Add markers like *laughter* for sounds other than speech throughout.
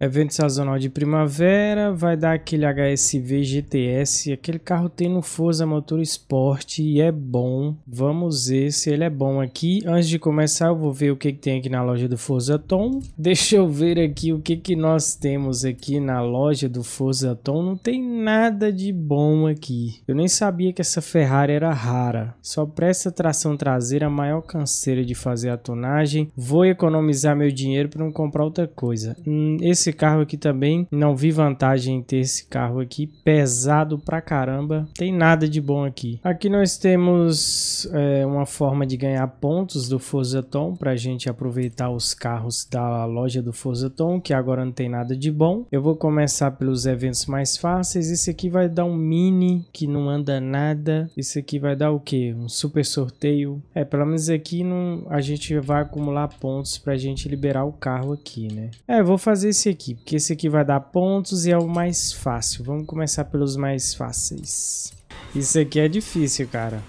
Evento sazonal de primavera, vai dar aquele HSV GTS, aquele carro tem no Forza Motor Sport e é bom. Vamos ver se ele é bom aqui. Antes de começar, eu vou ver o que, que tem aqui na loja do Forza Tom. *laughs* Deixa eu ver aqui o que, que nós temos aqui na loja do Forza Tom. Não tem nada de bom aqui. Eu nem sabia que essa Ferrari era rara. Só presta tração traseira, maior canseira de fazer a tonagem. Vou economizar meu dinheiro para não comprar outra coisa. Hum, esse esse carro aqui também. Não vi vantagem em ter esse carro aqui. Pesado pra caramba. Tem nada de bom aqui. Aqui nós temos é, uma forma de ganhar pontos do Forzaton pra gente aproveitar os carros da loja do Forzaton, que agora não tem nada de bom. Eu vou começar pelos eventos mais fáceis. Esse aqui vai dar um mini que não anda nada. Esse aqui vai dar o que? Um super sorteio. É, pelo menos aqui não, a gente vai acumular pontos pra gente liberar o carro aqui, né? É, vou fazer esse aqui, porque esse aqui vai dar pontos e é o mais fácil. Vamos começar pelos mais fáceis. Isso aqui é difícil, cara.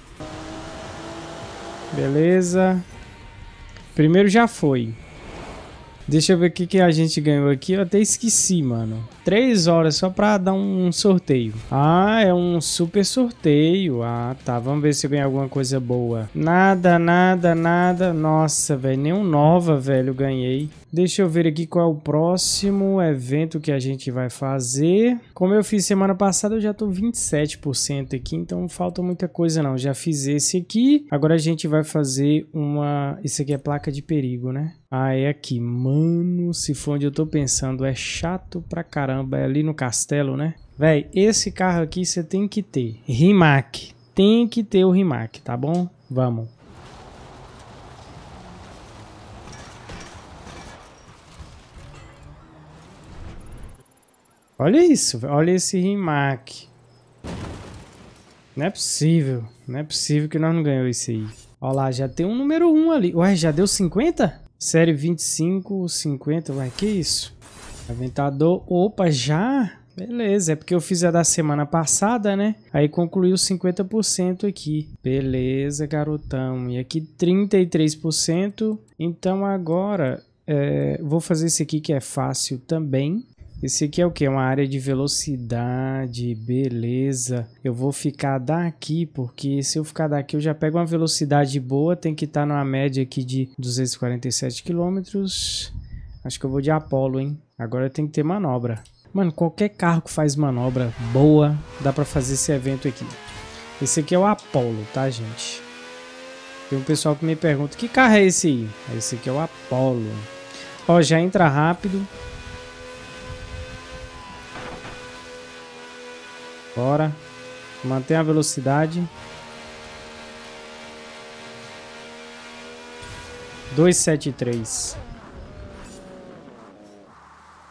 Beleza. Primeiro já foi. Deixa eu ver o que, que a gente ganhou aqui. Eu até esqueci, mano. Três horas só pra dar um sorteio. Ah, é um super sorteio. Ah, tá. Vamos ver se eu ganho alguma coisa boa. Nada, nada, nada. Nossa, velho. Nenhum nova, velho, ganhei. Deixa eu ver aqui qual é o próximo evento que a gente vai fazer. Como eu fiz semana passada, eu já tô 27% aqui, então não falta muita coisa não. Já fiz esse aqui. Agora a gente vai fazer uma... Isso aqui é placa de perigo, né? Ah, é aqui. Mano, se for onde eu tô pensando, é chato pra caramba. É ali no castelo, né? Véi, esse carro aqui você tem que ter. Rimac. Tem que ter o Rimac, tá bom? Vamos. Olha isso, olha esse rimac. Não é possível. Não é possível que nós não ganhamos isso aí. Olha lá, já tem um número 1 ali. Ué, já deu 50? Série 25, 50. Ué, que isso? Aventador. Opa, já? Beleza, é porque eu fiz a da semana passada, né? Aí concluiu 50% aqui. Beleza, garotão. E aqui 33%. Então agora é, vou fazer esse aqui que é fácil também. Esse aqui é o que? Uma área de velocidade, beleza. Eu vou ficar daqui, porque se eu ficar daqui eu já pego uma velocidade boa, tem que estar tá numa média aqui de 247 km. Acho que eu vou de Apollo, hein? Agora tem que ter manobra. Mano, qualquer carro que faz manobra boa, dá pra fazer esse evento aqui. Esse aqui é o Apollo, tá, gente? Tem um pessoal que me pergunta, que carro é esse aí? Esse aqui é o Apollo. Ó, já entra rápido, manter Mantém a velocidade. 273.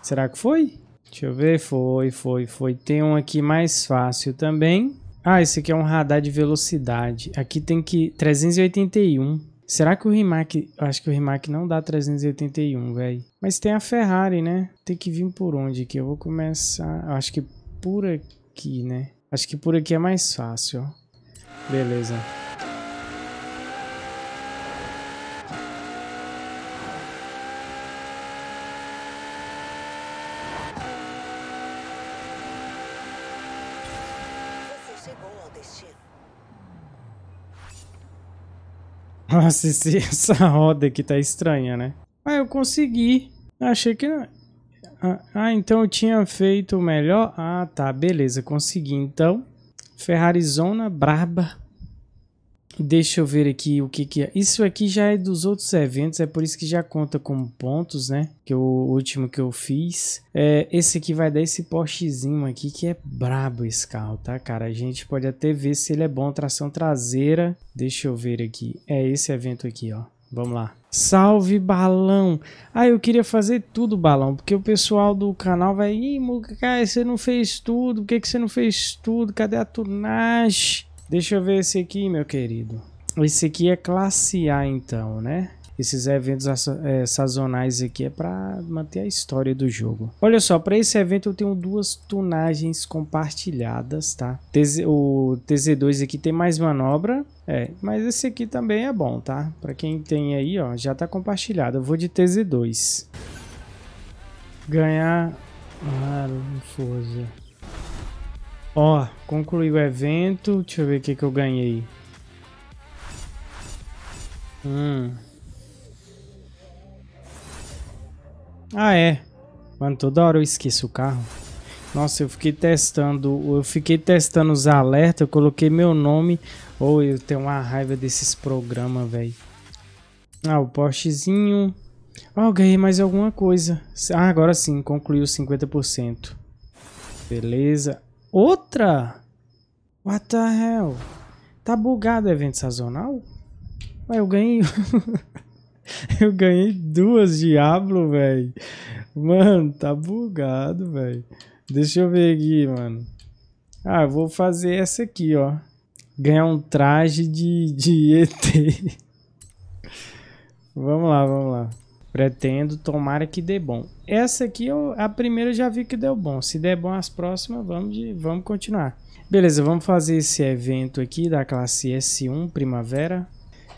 Será que foi? Deixa eu ver. Foi, foi, foi. Tem um aqui mais fácil também. Ah, esse aqui é um radar de velocidade. Aqui tem que... 381. Será que o Rimac... Acho que o Rimac não dá 381, velho. Mas tem a Ferrari, né? Tem que vir por onde aqui? Eu vou começar... Acho que por aqui aqui, né? Acho que por aqui é mais fácil, Beleza. Nossa, *laughs* essa roda aqui tá estranha, né? Ah, eu consegui. Achei que não ah, ah, então eu tinha feito melhor. Ah, tá, beleza, consegui. Então, Ferrarizona braba. Deixa eu ver aqui o que que é. Isso aqui já é dos outros eventos, é por isso que já conta como pontos, né? Que é o último que eu fiz. É, esse aqui vai dar esse postezinho aqui que é brabo esse carro, tá, cara? A gente pode até ver se ele é bom tração traseira. Deixa eu ver aqui. É esse evento aqui, ó. Vamos lá. Salve balão! Ah, eu queria fazer tudo balão, porque o pessoal do canal vai. Ih, cara, você não fez tudo, por que, que você não fez tudo? Cadê a tunagem? Deixa eu ver esse aqui, meu querido. Esse aqui é classe A, então, né? esses eventos é, sazonais aqui é para manter a história do jogo. Olha só, para esse evento eu tenho duas tunagens compartilhadas, tá? O TZ2 aqui tem mais manobra, é, mas esse aqui também é bom, tá? Para quem tem aí, ó, já tá compartilhado. Eu vou de TZ2. Ganhar... Ah, não força. Ó, concluí o evento. Deixa eu ver o que, que eu ganhei. Hum... Ah, é. Mano, toda hora eu esqueço o carro. Nossa, eu fiquei testando, eu fiquei testando os alertas, eu coloquei meu nome. Ou oh, eu tenho uma raiva desses programas, velho. Ah, o postezinho. Ó, oh, ganhei mais alguma coisa. Ah, agora sim, concluiu 50%. Beleza. Outra? What the hell? Tá bugado o evento sazonal? Ué, eu ganhei... *laughs* *laughs* Eu ganhei duas Diablo, velho. Mano, tá bugado, velho. Deixa eu ver aqui, mano. Ah, eu vou fazer essa aqui, ó. Ganhar um traje de, de ET. *laughs* vamos lá, vamos lá. Pretendo, tomara que dê bom. Essa aqui, eu, a primeira eu já vi que deu bom. Se der bom as próximas, vamos, de, vamos continuar. Beleza, vamos fazer esse evento aqui da classe S1 Primavera.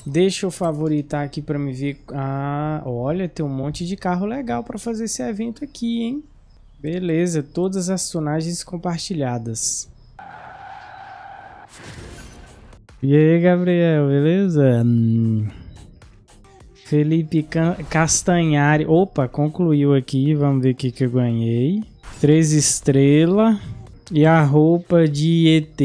Deixa eu favoritar aqui para me ver. Ah, olha, tem um monte de carro legal para fazer esse evento aqui, hein? Beleza, todas as sonagens compartilhadas. E aí, Gabriel, beleza? Felipe Castanhari. Opa, concluiu aqui. Vamos ver o que, que eu ganhei. Três estrelas. E a roupa de ET.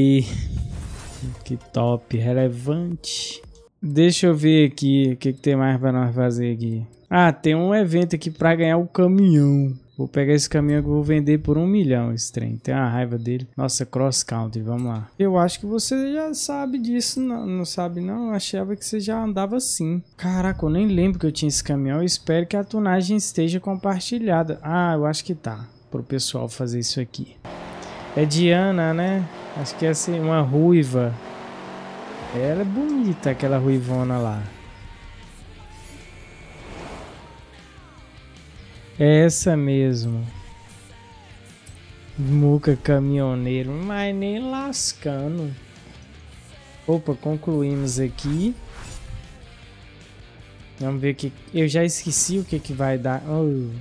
Que top. Relevante. Deixa eu ver aqui o que, que, tem mais pra nós fazer aqui. Ah, tem um evento aqui pra ganhar o caminhão. Vou pegar esse caminhão que eu vou vender por um milhão esse trem. Tem uma raiva dele. Nossa, cross country, vamos lá. Eu acho que você já sabe disso, não, não sabe não? Eu achava que você já andava assim. Caraca, eu nem lembro que eu tinha esse caminhão. Eu espero que a tunagem esteja compartilhada. Ah, eu acho que tá. Pro pessoal fazer isso aqui. É Diana, né? Acho que é assim, uma ruiva. Ela é bonita, aquela ruivona lá. É essa mesmo. Muca caminhoneiro, mas nem lascando. Opa, concluímos aqui. Vamos ver que eu já esqueci o que que vai dar. Oh.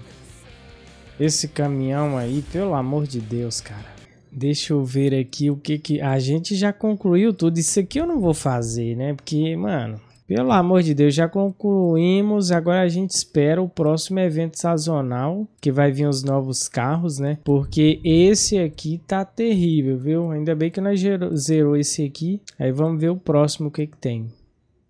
Esse caminhão aí, pelo amor de Deus, cara. Deixa eu ver aqui o que que. A gente já concluiu tudo. Isso aqui eu não vou fazer, né? Porque, mano, pelo amor de Deus, já concluímos. Agora a gente espera o próximo evento sazonal, que vai vir os novos carros, né? Porque esse aqui tá terrível, viu? Ainda bem que nós zerou esse aqui. Aí vamos ver o próximo o que que tem.